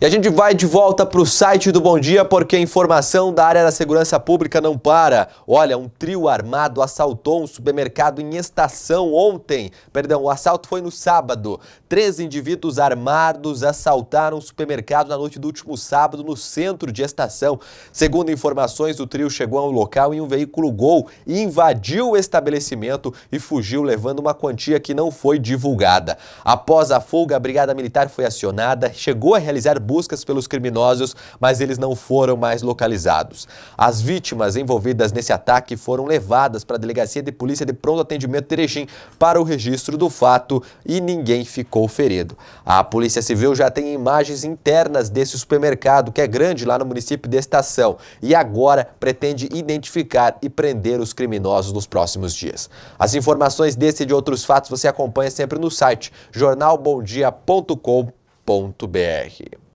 E a gente vai de volta para o site do Bom Dia, porque a informação da área da segurança pública não para. Olha, um trio armado assaltou um supermercado em estação ontem. Perdão, o assalto foi no sábado. Três indivíduos armados assaltaram um supermercado na noite do último sábado no centro de estação. Segundo informações, o trio chegou ao local em um veículo Gol e invadiu o estabelecimento e fugiu levando uma quantia que não foi divulgada. Após a fuga, a Brigada Militar foi acionada, chegou a realizar buscas pelos criminosos, mas eles não foram mais localizados. As vítimas envolvidas nesse ataque foram levadas para a Delegacia de Polícia de Pronto Atendimento Terechim para o registro do fato e ninguém ficou ferido. A Polícia Civil já tem imagens internas desse supermercado, que é grande lá no município de Estação, e agora pretende identificar e prender os criminosos nos próximos dias. As informações desse e de outros fatos você acompanha sempre no site jornalbomdia.com.br.